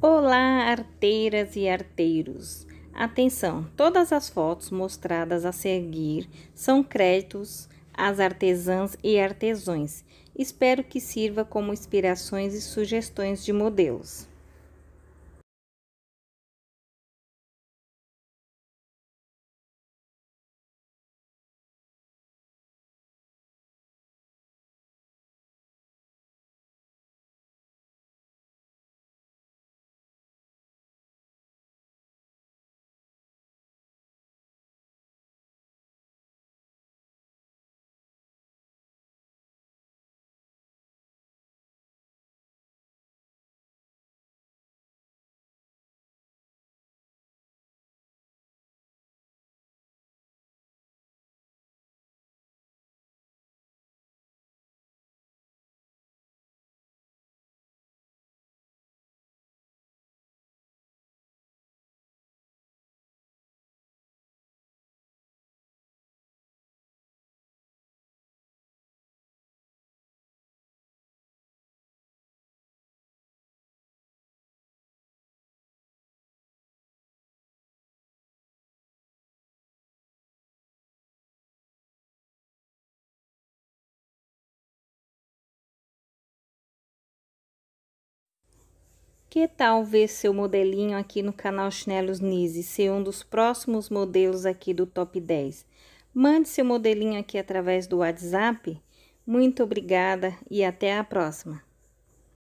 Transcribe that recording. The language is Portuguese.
Olá, arteiras e arteiros! Atenção, todas as fotos mostradas a seguir são créditos às artesãs e artesões. Espero que sirva como inspirações e sugestões de modelos. Que tal ver seu modelinho aqui no canal Chinelos Nise ser um dos próximos modelos aqui do Top 10? Mande seu modelinho aqui através do WhatsApp. Muito obrigada e até a próxima!